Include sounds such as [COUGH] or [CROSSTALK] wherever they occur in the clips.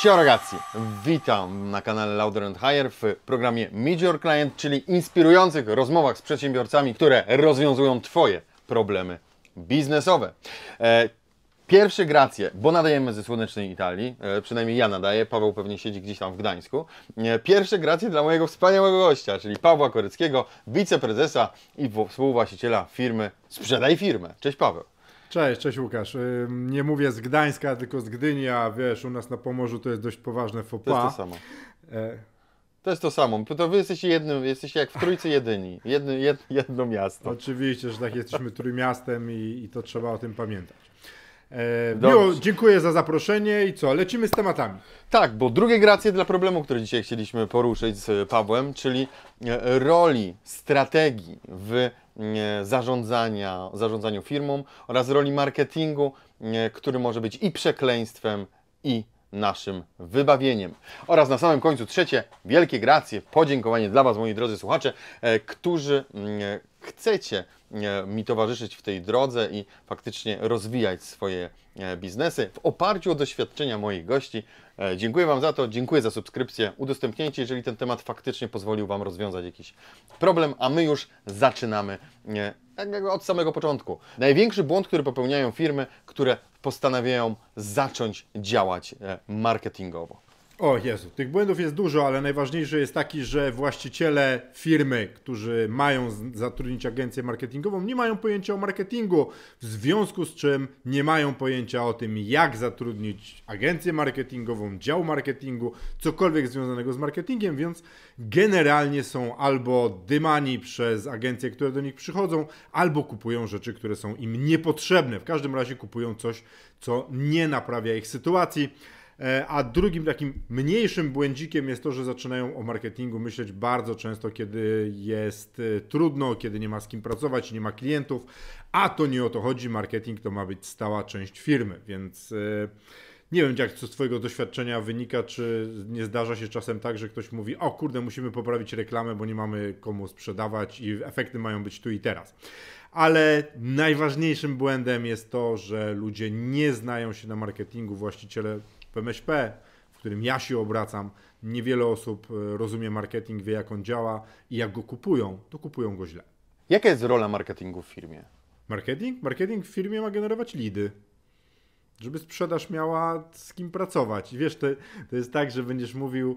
Ciao ragazzi, witam na kanale Louder and Higher w programie Meet Your Client, czyli inspirujących rozmowach z przedsiębiorcami, które rozwiązują Twoje problemy biznesowe. E, pierwsze grację, bo nadajemy ze słonecznej Italii, e, przynajmniej ja nadaję, Paweł pewnie siedzi gdzieś tam w Gdańsku. E, pierwsze gracje dla mojego wspaniałego gościa, czyli Pawła Koryckiego, wiceprezesa i współwłaściciela firmy Sprzedaj Firmę. Cześć Paweł. Cześć, cześć Łukasz. Nie mówię z Gdańska, tylko z Gdynia. Wiesz, u nas na Pomorzu to jest dość poważne faux To jest to samo. E, to jest to samo. To wy jesteście jednym, jesteście jak w Trójcy jedyni. Jedno, jedno miasto. Oczywiście, że tak jesteśmy trójmiastem i, i to trzeba o tym pamiętać. E, miło, dziękuję za zaproszenie i co, lecimy z tematami. Tak, bo drugie gracje dla problemu, który dzisiaj chcieliśmy poruszyć z Pawłem, czyli e, roli strategii w E, zarządzania, zarządzaniu firmą oraz roli marketingu, e, który może być i przekleństwem, i naszym wybawieniem. Oraz na samym końcu trzecie, wielkie gracje, podziękowanie dla Was, moi drodzy słuchacze, e, którzy chcecie mi towarzyszyć w tej drodze i faktycznie rozwijać swoje biznesy w oparciu o doświadczenia moich gości. E, dziękuję Wam za to, dziękuję za subskrypcję, udostępnięcie, jeżeli ten temat faktycznie pozwolił Wam rozwiązać jakiś problem, a my już zaczynamy tak od samego początku. Największy błąd, który popełniają firmy, które postanawiają zacząć działać e, marketingowo. O Jezu, tych błędów jest dużo, ale najważniejszy jest taki, że właściciele firmy, którzy mają zatrudnić agencję marketingową, nie mają pojęcia o marketingu, w związku z czym nie mają pojęcia o tym, jak zatrudnić agencję marketingową, dział marketingu, cokolwiek związanego z marketingiem, więc generalnie są albo dymani przez agencje, które do nich przychodzą, albo kupują rzeczy, które są im niepotrzebne. W każdym razie kupują coś, co nie naprawia ich sytuacji. E, a drugim takim mniejszym błędzikiem jest to, że zaczynają o marketingu myśleć bardzo często, kiedy jest e, trudno, kiedy nie ma z kim pracować, nie ma klientów, a to nie o to chodzi. Marketing to ma być stała część firmy, więc. E, nie wiem, jak to z Twojego doświadczenia wynika, czy nie zdarza się czasem tak, że ktoś mówi: O kurde, musimy poprawić reklamę, bo nie mamy komu sprzedawać i efekty mają być tu i teraz. Ale najważniejszym błędem jest to, że ludzie nie znają się na marketingu, właściciele PMŚP, w którym ja się obracam, niewiele osób e, rozumie marketing, wie jak on działa i jak go kupują, to kupują go źle. Jaka jest rola marketingu w firmie? Marketing? Marketing w firmie ma generować lidy. Żeby sprzedaż miała z kim pracować. I wiesz, to, to jest tak, że będziesz mówił,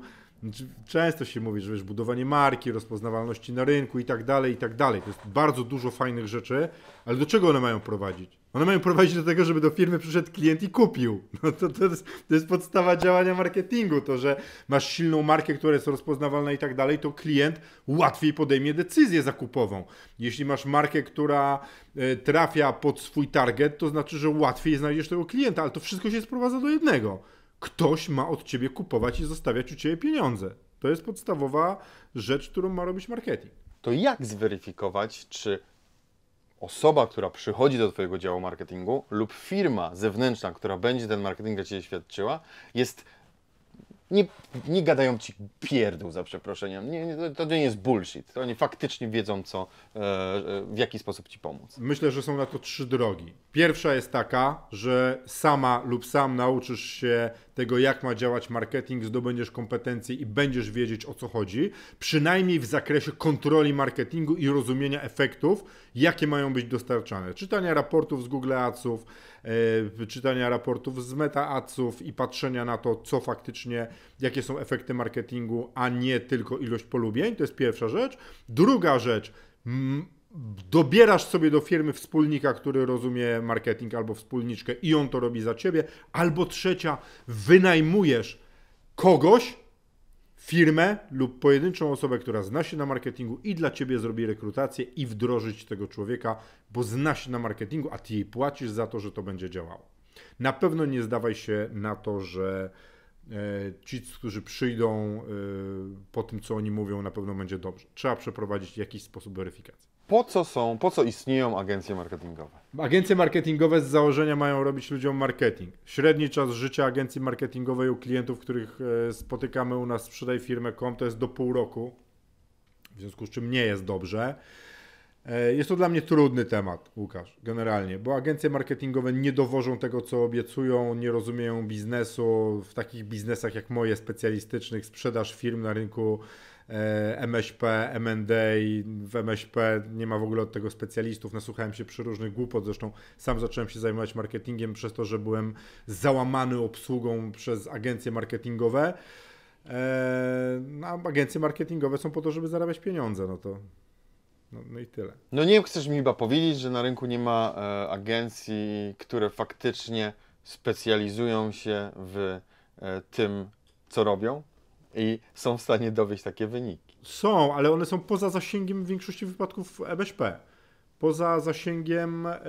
często się mówi, że wiesz, budowanie marki, rozpoznawalności na rynku i tak dalej, i tak dalej. To jest bardzo dużo fajnych rzeczy, ale do czego one mają prowadzić? One mają prowadzić do tego, żeby do firmy przyszedł klient i kupił. [LAUGHS] No to, to, jest, to jest podstawa działania marketingu, to, że masz silną markę, która jest rozpoznawalna i tak dalej, to klient łatwiej podejmie decyzję zakupową. Jeśli masz markę, która e, trafia pod swój target, to znaczy, że łatwiej znajdziesz tego klienta, ale to wszystko się sprowadza do jednego. Ktoś ma od ciebie kupować i zostawiać u ciebie pieniądze. To jest podstawowa rzecz, którą ma robić marketing. To jak zweryfikować, czy osoba, która przychodzi do Twojego działu marketingu lub firma zewnętrzna, która będzie ten marketing dla Ciebie świadczyła, jest. Nie, nie gadają ci pierdół za przeproszeniem. Nie, nie, to nie jest bullshit. To oni faktycznie wiedzą, co, e, w jaki sposób ci pomóc. Myślę, że są na to trzy drogi. Pierwsza jest taka, że sama lub sam nauczysz się tego, jak ma działać marketing, zdobędziesz kompetencje i będziesz wiedzieć o co chodzi, przynajmniej w zakresie kontroli marketingu i rozumienia efektów, jakie mają być dostarczane. Czytania raportów z Google Adsów, yy, czytania raportów z Meta Adsów i patrzenia na to, co faktycznie, jakie są efekty marketingu, a nie tylko ilość polubień. To jest pierwsza rzecz. Druga rzecz, dobierasz sobie do firmy wspólnika, który rozumie marketing albo wspólniczkę i on to robi za ciebie, albo trzecia, wynajmujesz kogoś, firmę lub pojedynczą osobę, która zna się na marketingu i dla ciebie zrobi rekrutację i wdrożyć tego człowieka, bo zna się na marketingu, a ty jej płacisz za to, że to będzie działało. Na pewno nie zdawaj się na to, że e, ci, którzy przyjdą e, po tym, co oni mówią, na pewno będzie dobrze. Trzeba przeprowadzić w jakiś sposób weryfikację po co są, po co istnieją agencje marketingowe? Agencje marketingowe z założenia mają robić ludziom marketing. Średni czas życia agencji marketingowej u klientów, których e, spotykamy u nas sprzedaj kom, to jest do pół roku, w związku z czym nie jest dobrze. E, jest to dla mnie trudny temat, Łukasz, generalnie, bo agencje marketingowe nie dowożą tego, co obiecują, nie rozumieją biznesu. W takich biznesach jak moje, specjalistycznych, sprzedaż firm na rynku E, MŚP, MND i w MŚP nie ma w ogóle od tego specjalistów. Nasłuchałem się przy różnych głupot, zresztą sam zacząłem się zajmować marketingiem przez to, że byłem załamany obsługą przez agencje marketingowe. E, no, a agencje marketingowe są po to, żeby zarabiać pieniądze, no to no, no, i tyle. No nie chcesz mi chyba powiedzieć, że na rynku nie ma e, agencji, które faktycznie specjalizują się w e, tym, co robią? i są w stanie dowieść takie wyniki. Są, ale one są poza zasięgiem w większości wypadków MŚP. E poza zasięgiem e,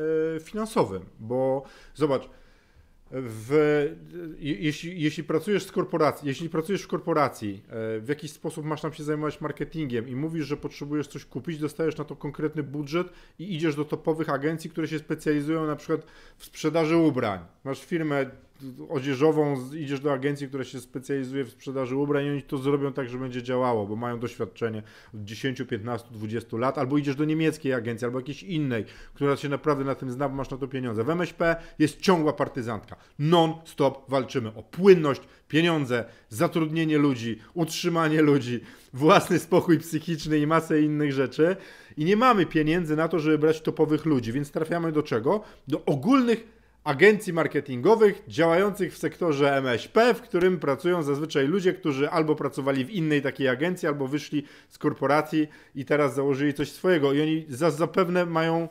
finansowym, bo zobacz, w, jeśli, jeśli, pracujesz z korporacji, jeśli pracujesz w korporacji, e, w jakiś sposób masz tam się zajmować marketingiem i mówisz, że potrzebujesz coś kupić, dostajesz na to konkretny budżet i idziesz do topowych agencji, które się specjalizują na przykład w sprzedaży ubrań. Masz firmę odzieżową, idziesz do agencji, która się specjalizuje w sprzedaży ubrań i oni to zrobią tak, że będzie działało, bo mają doświadczenie od 10, 15, 20 lat, albo idziesz do niemieckiej agencji, albo jakiejś innej, która się naprawdę na tym zna, bo masz na to pieniądze. W MŚP jest ciągła partyzantka. Non-stop walczymy o płynność, pieniądze, zatrudnienie ludzi, utrzymanie ludzi, własny spokój psychiczny i masę innych rzeczy. I nie mamy pieniędzy na to, żeby brać topowych ludzi, więc trafiamy do czego? Do ogólnych agencji marketingowych działających w sektorze MŚP, w którym pracują zazwyczaj ludzie, którzy albo pracowali w innej takiej agencji, albo wyszli z korporacji i teraz założyli coś swojego. I oni za, zapewne mają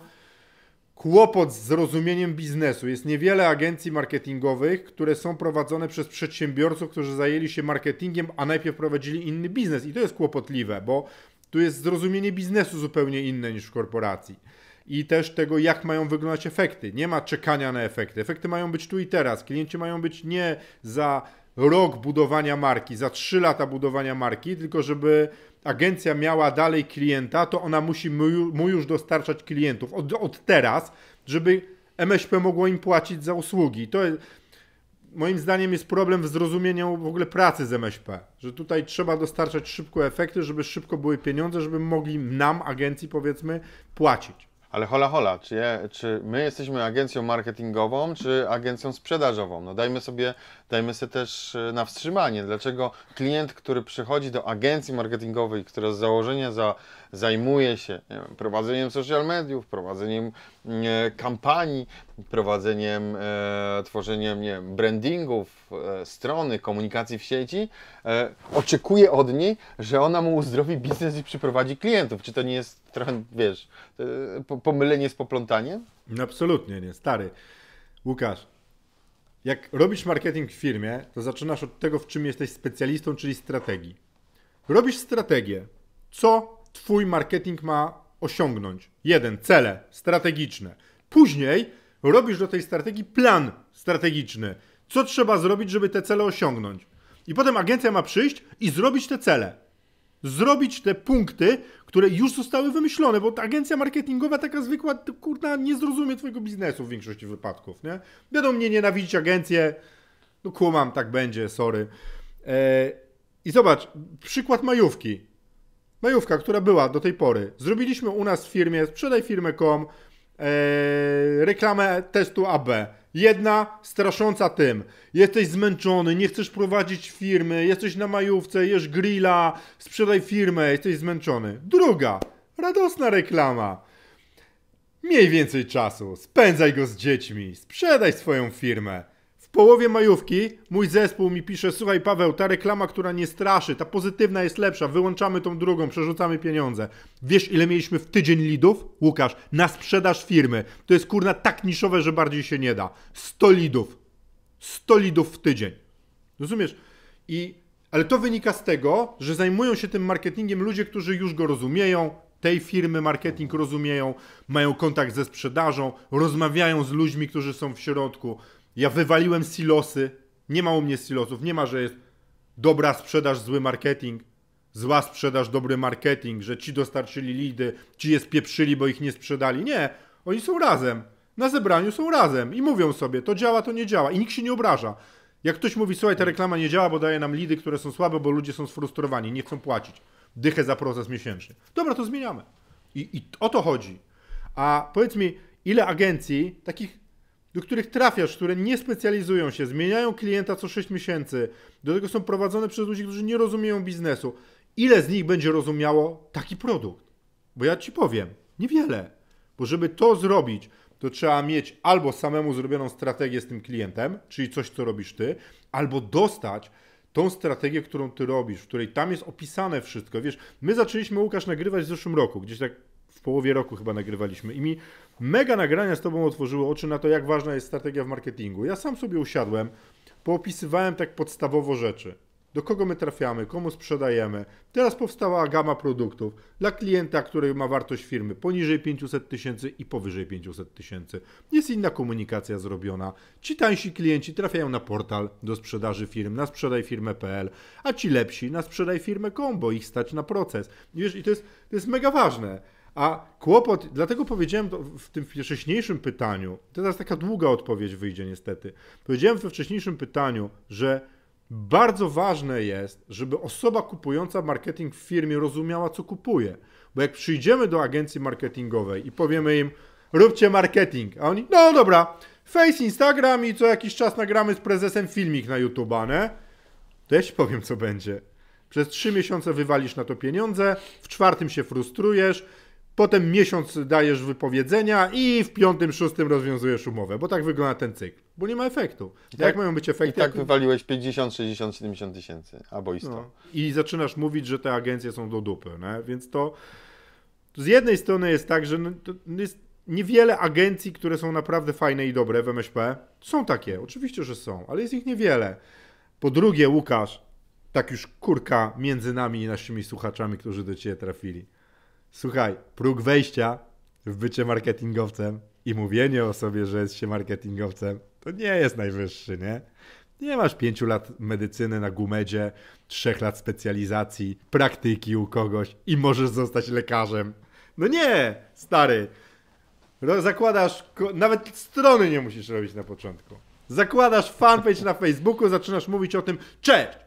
kłopot z rozumieniem biznesu. Jest niewiele agencji marketingowych, które są prowadzone przez przedsiębiorców, którzy zajęli się marketingiem, a najpierw prowadzili inny biznes. I to jest kłopotliwe, bo tu jest zrozumienie biznesu zupełnie inne niż w korporacji i też tego, jak mają wyglądać efekty. Nie ma czekania na efekty. Efekty mają być tu i teraz. Klienci mają być nie za rok budowania marki, za trzy lata budowania marki, tylko żeby agencja miała dalej klienta, to ona musi mu już dostarczać klientów od, od teraz, żeby MŚP mogło im płacić za usługi. To jest, moim zdaniem jest problem w zrozumieniu w ogóle pracy z MŚP, że tutaj trzeba dostarczać szybko efekty, żeby szybko były pieniądze, żeby mogli nam, agencji powiedzmy, płacić. Ale hola hola, czy, je, czy my jesteśmy agencją marketingową, czy agencją sprzedażową? No dajmy sobie, dajmy sobie też e, na wstrzymanie. Dlaczego klient, który przychodzi do agencji marketingowej, która z założenia za, zajmuje się wiem, prowadzeniem social mediów, prowadzeniem e, kampanii, prowadzeniem, e, tworzeniem nie wiem, brandingów, e, strony, komunikacji w sieci, e, oczekuje od niej, że ona mu uzdrowi biznes i przyprowadzi klientów. Czy to nie jest trochę, wiesz, e, pomylenie z poplątaniem? No absolutnie nie, stary. Łukasz, jak robisz marketing w firmie, to zaczynasz od tego, w czym jesteś specjalistą, czyli strategii. Robisz strategię. Co Twój marketing ma osiągnąć. Jeden, cele strategiczne. Później robisz do tej strategii plan strategiczny. Co trzeba zrobić, żeby te cele osiągnąć? I potem agencja ma przyjść i zrobić te cele. Zrobić te punkty, które już zostały wymyślone, bo ta agencja marketingowa taka zwykła, kurna, nie zrozumie twojego biznesu w większości wypadków, nie? Będą mnie nienawidzić agencje, no kłamam, tak będzie, sorry. Eee, I zobacz, przykład majówki majówka, która była do tej pory. Zrobiliśmy u nas w firmie, sprzedaj firmę.com, Eee, reklamę testu AB. Jedna strasząca tym. Jesteś zmęczony, nie chcesz prowadzić firmy, jesteś na majówce, jesz grilla, sprzedaj firmę, jesteś zmęczony. Druga, radosna reklama. Miej więcej czasu, spędzaj go z dziećmi, sprzedaj swoją firmę połowie majówki mój zespół mi pisze, słuchaj Paweł, ta reklama, która nie straszy, ta pozytywna jest lepsza, wyłączamy tą drugą, przerzucamy pieniądze. Wiesz ile mieliśmy w tydzień lidów, Łukasz, na sprzedaż firmy? To jest kurna tak niszowe, że bardziej się nie da. 100 lidów. 100 lidów w tydzień. Rozumiesz? I, ale to wynika z tego, że zajmują się tym marketingiem ludzie, którzy już go rozumieją, tej firmy marketing rozumieją, mają kontakt ze sprzedażą, rozmawiają z ludźmi, którzy są w środku. Ja wywaliłem silosy. Nie ma u mnie silosów. Nie ma, że jest dobra sprzedaż, zły marketing. Zła sprzedaż, dobry marketing, że ci dostarczyli lidy, ci je spieprzyli, bo ich nie sprzedali. Nie, oni są razem. Na zebraniu są razem i mówią sobie, to działa, to nie działa. I nikt się nie obraża. Jak ktoś mówi, słuchaj, ta reklama nie działa, bo daje nam lidy, które są słabe, bo ludzie są sfrustrowani, nie chcą płacić. Dychę za proces miesięczny. Dobra, to zmieniamy. I, i o to chodzi. A powiedz mi, ile agencji takich do których trafiasz, które nie specjalizują się, zmieniają klienta co 6 miesięcy, do tego są prowadzone przez ludzi, którzy nie rozumieją biznesu. Ile z nich będzie rozumiało taki produkt? Bo ja ci powiem, niewiele. Bo żeby to zrobić, to trzeba mieć albo samemu zrobioną strategię z tym klientem, czyli coś, co robisz ty, albo dostać tą strategię, którą ty robisz, w której tam jest opisane wszystko. Wiesz, my zaczęliśmy Łukasz nagrywać w zeszłym roku, gdzieś tak w połowie roku chyba nagrywaliśmy i mi Mega nagrania z Tobą otworzyły oczy na to, jak ważna jest strategia w marketingu. Ja sam sobie usiadłem, poopisywałem tak podstawowo rzeczy. Do kogo my trafiamy, komu sprzedajemy. Teraz powstała gama produktów dla klienta, który ma wartość firmy poniżej 500 tysięcy i powyżej 500 tysięcy. Jest inna komunikacja zrobiona. Ci tańsi klienci trafiają na portal do sprzedaży firm, na sprzedajfirmę.pl, a ci lepsi na sprzedajfirmę.com, bo ich stać na proces. Wiesz, i to jest, to jest mega ważne. A kłopot, dlatego powiedziałem w tym wcześniejszym pytaniu, teraz taka długa odpowiedź wyjdzie niestety. Powiedziałem we wcześniejszym pytaniu, że bardzo ważne jest, żeby osoba kupująca marketing w firmie rozumiała, co kupuje. Bo jak przyjdziemy do agencji marketingowej i powiemy im, róbcie marketing, a oni, no dobra, face Instagram i co jakiś czas nagramy z prezesem filmik na YouTube'a, ne? To ja ci powiem, co będzie. Przez trzy miesiące wywalisz na to pieniądze, w czwartym się frustrujesz, Potem miesiąc dajesz wypowiedzenia i w piątym, szóstym rozwiązujesz umowę, bo tak wygląda ten cykl. Bo nie ma efektu. Tak, jak mają być efekty? I tak jak... wywaliłeś 50, 60, 70 tysięcy, albo i 100. No. I zaczynasz mówić, że te agencje są do dupy, nie? więc to, z jednej strony jest tak, że jest niewiele agencji, które są naprawdę fajne i dobre w MŚP. Są takie, oczywiście, że są, ale jest ich niewiele. Po drugie, Łukasz, tak już kurka między nami i naszymi słuchaczami, którzy do Ciebie trafili. Słuchaj, próg wejścia w bycie marketingowcem i mówienie o sobie, że jest się marketingowcem, to nie jest najwyższy, nie? Nie masz pięciu lat medycyny na gumedzie, trzech lat specjalizacji, praktyki u kogoś i możesz zostać lekarzem. No nie, stary. Zakładasz, nawet strony nie musisz robić na początku. Zakładasz fanpage na Facebooku, zaczynasz mówić o tym, cześć,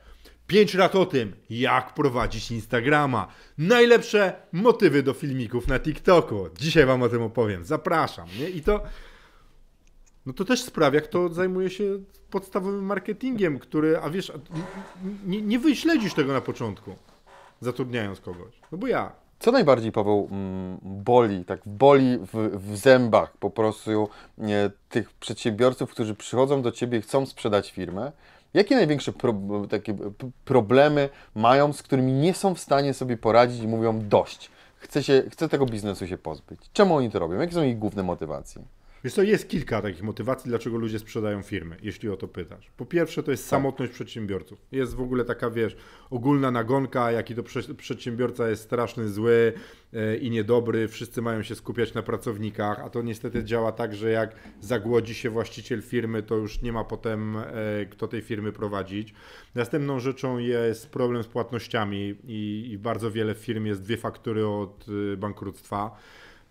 Pięć lat o tym, jak prowadzić Instagrama. Najlepsze motywy do filmików na TikToku. Dzisiaj Wam o tym opowiem. Zapraszam. Nie? I to. No to też sprawia, kto zajmuje się podstawowym marketingiem, który, a wiesz, nie, nie wyśledzisz tego na początku, zatrudniając kogoś. No bo ja. Co najbardziej, Paweł, mm, boli, tak boli w, w zębach po prostu nie, tych przedsiębiorców, którzy przychodzą do Ciebie i chcą sprzedać firmę, Jakie największe pro, takie problemy mają, z którymi nie są w stanie sobie poradzić i mówią dość? Chcę, się, chcę tego biznesu się pozbyć. Czemu oni to robią? Jakie są ich główne motywacje? Wiesz to jest kilka takich motywacji, dlaczego ludzie sprzedają firmy, jeśli o to pytasz. Po pierwsze, to jest tak. samotność przedsiębiorców. Jest w ogóle taka, wiesz, ogólna nagonka, jaki to przedsiębiorca jest straszny, zły e, i niedobry, wszyscy mają się skupiać na pracownikach, a to niestety działa tak, że jak zagłodzi się właściciel firmy, to już nie ma potem e, kto tej firmy prowadzić. Następną rzeczą jest problem z płatnościami i, i bardzo wiele firm jest dwie faktury od e, bankructwa.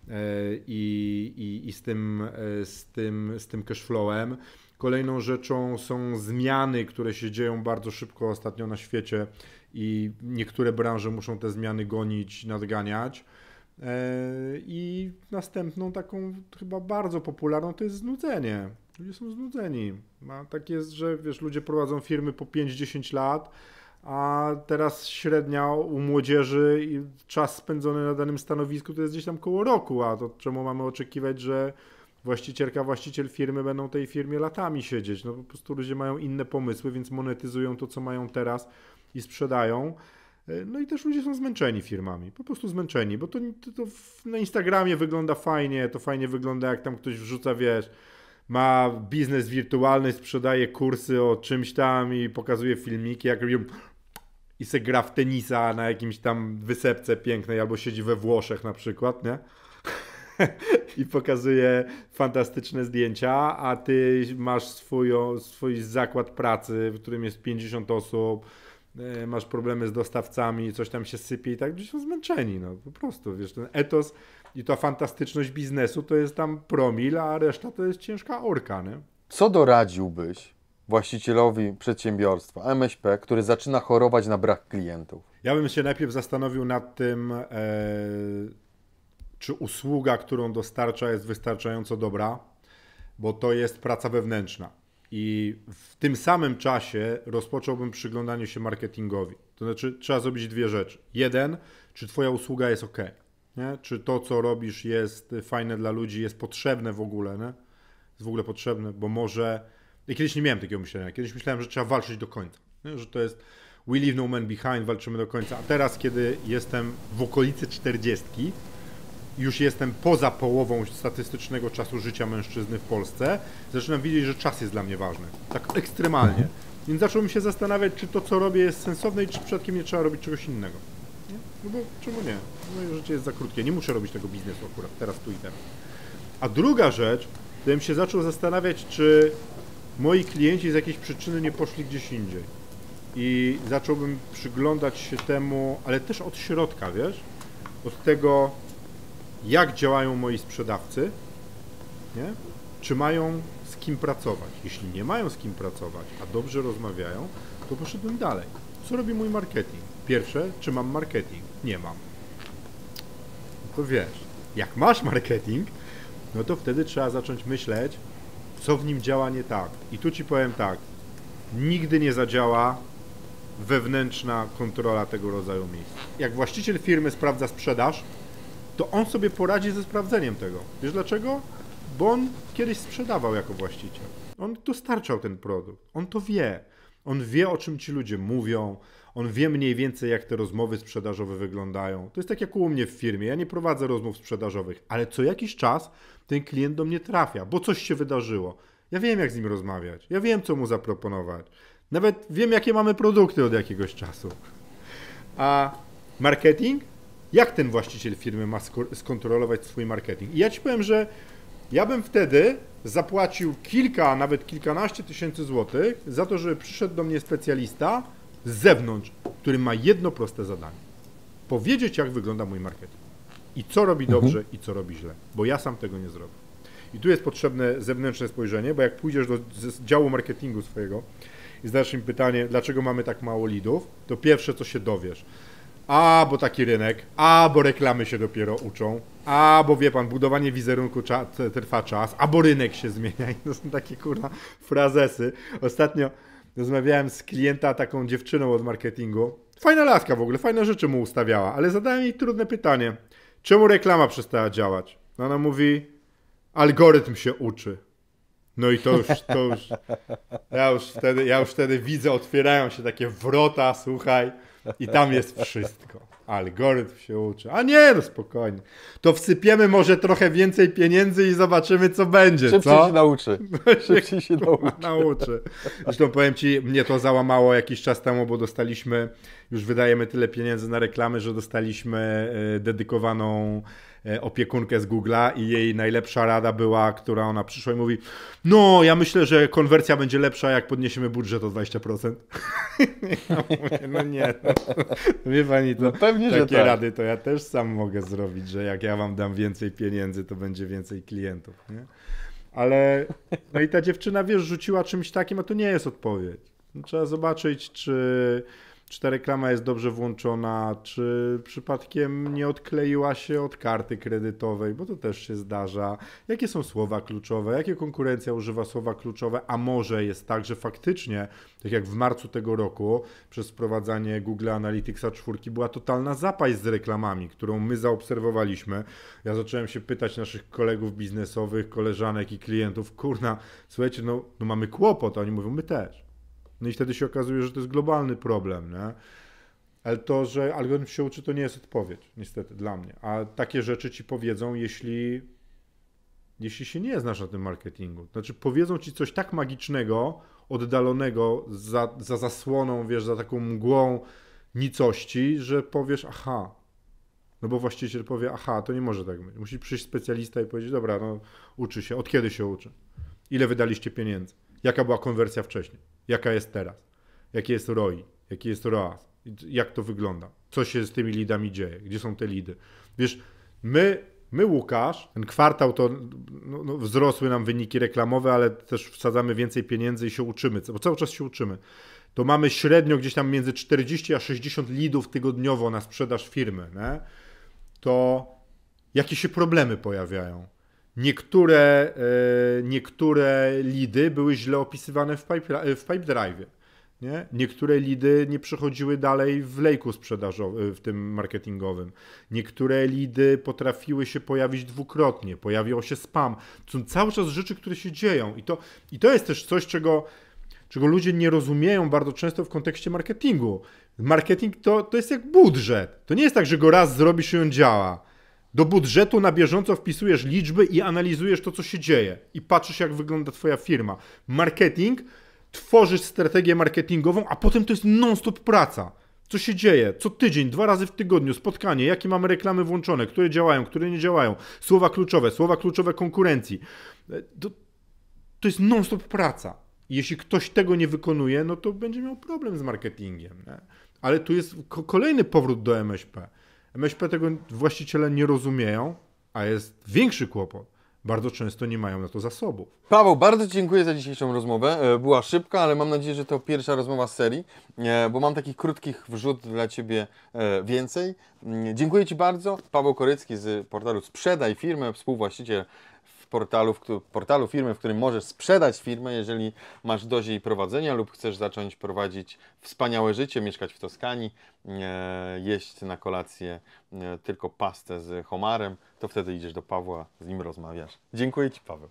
E, i, i, i z, tym, e, z, tym, z tym cash flowem. Kolejną rzeczą są zmiany, które się dzieją bardzo szybko ostatnio na świecie i niektóre branże muszą te zmiany gonić, nadganiać. E, I następną taką chyba bardzo popularną to jest znudzenie. Ludzie są znudzeni. A tak jest, że wiesz, ludzie prowadzą firmy po 5-10 lat, a teraz średnia u młodzieży i czas spędzony na danym stanowisku to jest gdzieś tam koło roku, a to czemu mamy oczekiwać, że właścicielka, właściciel firmy będą tej firmie latami siedzieć. No po prostu ludzie mają inne pomysły, więc monetyzują to, co mają teraz i sprzedają. No i też ludzie są zmęczeni firmami, po prostu zmęczeni, bo to, to na Instagramie wygląda fajnie, to fajnie wygląda, jak tam ktoś wrzuca, wiesz, ma biznes wirtualny, sprzedaje kursy o czymś tam i pokazuje filmiki, jak robią i se gra w tenisa na jakimś tam wysepce pięknej albo siedzi we Włoszech na przykład, nie? [LAUGHS] I pokazuje fantastyczne zdjęcia, a ty masz swój swój zakład pracy, w którym jest 50 osób, e, masz problemy z dostawcami, coś tam się sypie i tak, gdzieś są zmęczeni, no po prostu, wiesz, ten etos i ta fantastyczność biznesu to jest tam promil, a reszta to jest ciężka orka, nie? Co doradziłbyś właścicielowi przedsiębiorstwa, MŚP, który zaczyna chorować na brak klientów? Ja bym się najpierw zastanowił nad tym, e, czy usługa, którą dostarcza, jest wystarczająco dobra, bo to jest praca wewnętrzna. I w tym samym czasie rozpocząłbym przyglądanie się marketingowi. To znaczy, trzeba zrobić dwie rzeczy. Jeden, czy Twoja usługa jest ok? Nie? Czy to, co robisz, jest fajne dla ludzi, jest potrzebne w ogóle? Nie? Jest w ogóle potrzebne, bo może ja kiedyś nie miałem takiego myślenia. Kiedyś myślałem, że trzeba walczyć do końca. Nie? Że to jest we leave no man behind, walczymy do końca. A teraz, kiedy jestem w okolicy 40, już jestem poza połową statystycznego czasu życia mężczyzny w Polsce, zaczynam widzieć, że czas jest dla mnie ważny. Tak ekstremalnie. Więc zacząłem się zastanawiać, czy to, co robię, jest sensowne i czy przypadkiem nie trzeba robić czegoś innego. Nie? No bo czemu nie? Moje no życie jest za krótkie. Nie muszę robić tego biznesu akurat, teraz, tu i teraz. A druga rzecz, gdybym się zaczął zastanawiać, czy moi klienci z jakiejś przyczyny nie poszli gdzieś indziej. I zacząłbym przyglądać się temu, ale też od środka, wiesz? Od tego, jak działają moi sprzedawcy, nie? czy mają z kim pracować. Jeśli nie mają z kim pracować, a dobrze rozmawiają, to poszedłbym dalej. Co robi mój marketing? Pierwsze, czy mam marketing? Nie mam. No to wiesz, jak masz marketing, no to wtedy trzeba zacząć myśleć, co w nim działa nie tak. I tu Ci powiem tak, nigdy nie zadziała wewnętrzna kontrola tego rodzaju miejsc. Jak właściciel firmy sprawdza sprzedaż, to on sobie poradzi ze sprawdzeniem tego. Wiesz dlaczego? Bo on kiedyś sprzedawał jako właściciel. On dostarczał ten produkt, on to wie. On wie, o czym ci ludzie mówią, on wie mniej więcej, jak te rozmowy sprzedażowe wyglądają. To jest tak jak u mnie w firmie. Ja nie prowadzę rozmów sprzedażowych, ale co jakiś czas ten klient do mnie trafia, bo coś się wydarzyło. Ja wiem, jak z nim rozmawiać. Ja wiem, co mu zaproponować. Nawet wiem, jakie mamy produkty od jakiegoś czasu. A marketing? Jak ten właściciel firmy ma skontrolować swój marketing? I ja ci powiem, że ja bym wtedy zapłacił kilka, nawet kilkanaście tysięcy złotych za to, że przyszedł do mnie specjalista z zewnątrz, który ma jedno proste zadanie. Powiedzieć, jak wygląda mój marketing. I co robi mhm. dobrze, mhm. i co robi źle. Bo ja sam tego nie zrobię. I tu jest potrzebne zewnętrzne spojrzenie, bo jak pójdziesz do działu marketingu swojego i zadasz im pytanie, dlaczego mamy tak mało lidów, to pierwsze, co się dowiesz, a bo taki rynek, a bo reklamy się dopiero uczą, a bo wie pan, budowanie wizerunku trwa czas, a bo rynek się zmienia. [LAUGHS] I to są takie kurwa frazesy. Ostatnio rozmawiałem z klienta, taką dziewczyną od marketingu. Fajna laska w ogóle, fajne rzeczy mu ustawiała, ale zadałem jej trudne pytanie. Czemu reklama przestała działać? No ona mówi, algorytm się uczy. No i to już, to już, ja już wtedy, ja już wtedy widzę, otwierają się takie wrota, słuchaj, i tam jest wszystko. Algorytm się uczy. A nie, no spokojnie. To wsypiemy może trochę więcej pieniędzy i zobaczymy, co będzie. Szybciej co? się nauczy. [LAUGHS] Szybciej się [LAUGHS] nauczy. nauczy. Zresztą powiem Ci, mnie to załamało jakiś czas temu, bo dostaliśmy, już wydajemy tyle pieniędzy na reklamy, że dostaliśmy e, dedykowaną E, opiekunkę z Google'a i jej najlepsza rada była, która ona przyszła i mówi no, ja myślę, że konwersja będzie lepsza, jak podniesiemy budżet o 20%. [LAUGHS] ja mówię, no nie. No, no, wie pani, to no pewnie, takie że takie tak. rady to ja też sam mogę zrobić, że jak ja wam dam więcej pieniędzy, to będzie więcej klientów. Nie? Ale no i ta dziewczyna, wiesz, rzuciła czymś takim, a to nie jest odpowiedź. Trzeba zobaczyć, czy czy ta reklama jest dobrze włączona, czy przypadkiem nie odkleiła się od karty kredytowej, bo to też się zdarza. Jakie są słowa kluczowe, jakie konkurencja używa słowa kluczowe, a może jest tak, że faktycznie, tak jak w marcu tego roku, przez wprowadzanie Google Analyticsa 4 była totalna zapaść z reklamami, którą my zaobserwowaliśmy. Ja zacząłem się pytać naszych kolegów biznesowych, koleżanek i klientów, kurna, słuchajcie, no, no mamy kłopot, a oni mówią, my też. No i wtedy się okazuje, że to jest globalny problem, nie? Ale to, że algorytm się uczy, to nie jest odpowiedź, niestety, dla mnie. A takie rzeczy ci powiedzą, jeśli, jeśli się nie znasz na tym marketingu. Znaczy, powiedzą ci coś tak magicznego, oddalonego, za, za zasłoną, wiesz, za taką mgłą nicości, że powiesz, aha. No bo właściciel powie, aha, to nie może tak być. Musi przyjść specjalista i powiedzieć, dobra, no uczy się, od kiedy się uczy? Ile wydaliście pieniędzy? Jaka była konwersja wcześniej? jaka jest teraz, jaki jest ROI, jaki jest ROAS, jak to wygląda, co się z tymi lidami dzieje, gdzie są te lidy. Wiesz, my, my Łukasz, ten kwartał to no, no, wzrosły nam wyniki reklamowe, ale też wsadzamy więcej pieniędzy i się uczymy, bo cały czas się uczymy. To mamy średnio gdzieś tam między 40 a 60 lidów tygodniowo na sprzedaż firmy, nie? to jakie się problemy pojawiają? Niektóre, e, niektóre lidy były źle opisywane w pipe, w pipe drive. Nie? Niektóre lidy nie przechodziły dalej w lejku sprzedażowym, w tym marketingowym. Niektóre lidy potrafiły się pojawić dwukrotnie, pojawiał się spam. To są cały czas rzeczy, które się dzieją i to, i to jest też coś, czego, czego ludzie nie rozumieją bardzo często w kontekście marketingu. Marketing to, to jest jak budżet. To nie jest tak, że go raz zrobisz i on działa. Do budżetu na bieżąco wpisujesz liczby i analizujesz to, co się dzieje i patrzysz, jak wygląda Twoja firma. Marketing, tworzysz strategię marketingową, a potem to jest non-stop praca. Co się dzieje? Co tydzień, dwa razy w tygodniu spotkanie, jakie mamy reklamy włączone, które działają, które nie działają, słowa kluczowe, słowa kluczowe konkurencji. E, to, to jest non-stop praca. Jeśli ktoś tego nie wykonuje, no to będzie miał problem z marketingiem. Nie? Ale tu jest kolejny powrót do MŚP. MŚP tego właściciele nie rozumieją, a jest większy kłopot. Bardzo często nie mają na to zasobów. Paweł, bardzo dziękuję za dzisiejszą rozmowę. E, była szybka, ale mam nadzieję, że to pierwsza rozmowa z serii, e, bo mam takich krótkich wrzut dla Ciebie e, więcej. Mm, dziękuję Ci bardzo. Paweł Korycki z portalu Sprzedaj Firmę, współwłaściciel w portalu, w portalu firmy, w którym możesz sprzedać firmę, jeżeli masz dość jej prowadzenia lub chcesz zacząć prowadzić wspaniałe życie, mieszkać w Toskanii, e, jeść na kolację e, tylko pastę z homarem, to wtedy idziesz do Pawła, z nim rozmawiasz. Dziękuję Ci, Paweł.